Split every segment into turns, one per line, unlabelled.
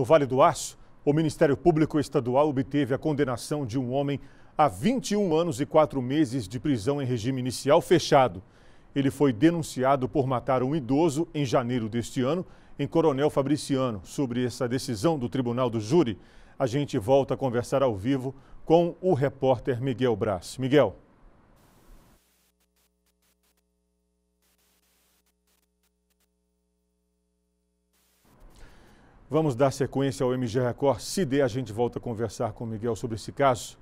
No Vale do Aço, o Ministério Público Estadual obteve a condenação de um homem a 21 anos e 4 meses de prisão em regime inicial fechado. Ele foi denunciado por matar um idoso em janeiro deste ano em Coronel Fabriciano. Sobre essa decisão do Tribunal do Júri, a gente volta a conversar ao vivo com o repórter Miguel Brás. Miguel. Vamos dar sequência ao MG Record. Se der, a gente volta a conversar com o Miguel sobre esse caso.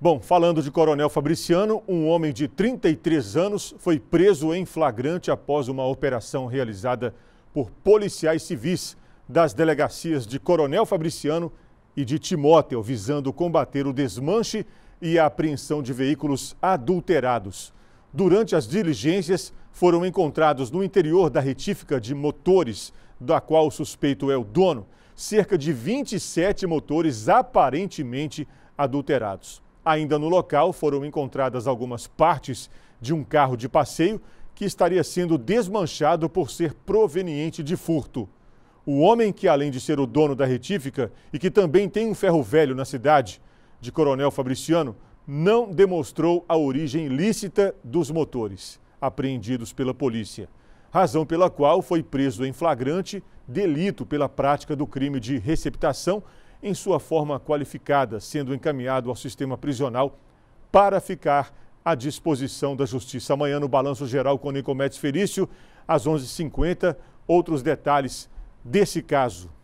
Bom, falando de Coronel Fabriciano, um homem de 33 anos foi preso em flagrante após uma operação realizada por policiais civis das delegacias de Coronel Fabriciano e de Timóteo, visando combater o desmanche e a apreensão de veículos adulterados. Durante as diligências, foram encontrados no interior da retífica de motores, da qual o suspeito é o dono, cerca de 27 motores aparentemente adulterados. Ainda no local foram encontradas algumas partes de um carro de passeio que estaria sendo desmanchado por ser proveniente de furto. O homem, que além de ser o dono da retífica e que também tem um ferro velho na cidade, de Coronel Fabriciano, não demonstrou a origem lícita dos motores apreendidos pela polícia, razão pela qual foi preso em flagrante delito pela prática do crime de receptação em sua forma qualificada, sendo encaminhado ao sistema prisional para ficar à disposição da justiça. Amanhã, no Balanço Geral com Nicomedes Felício, às 11h50, outros detalhes desse caso.